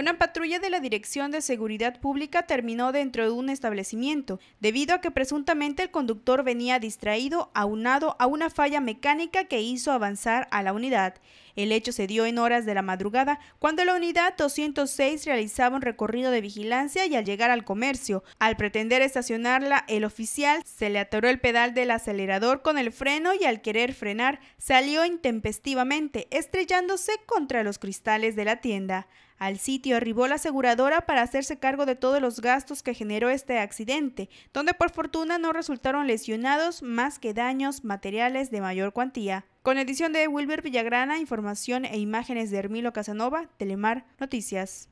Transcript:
Una patrulla de la Dirección de Seguridad Pública terminó dentro de un establecimiento, debido a que presuntamente el conductor venía distraído aunado a una falla mecánica que hizo avanzar a la unidad. El hecho se dio en horas de la madrugada, cuando la unidad 206 realizaba un recorrido de vigilancia y al llegar al comercio, al pretender estacionarla, el oficial se le atoró el pedal del acelerador con el freno y al querer frenar, salió intempestivamente, estrellándose contra los cristales de la tienda. Al sitio arribó la aseguradora para hacerse cargo de todos los gastos que generó este accidente, donde por fortuna no resultaron lesionados más que daños materiales de mayor cuantía. Con edición de Wilber Villagrana, información e imágenes de Hermilo Casanova, Telemar Noticias.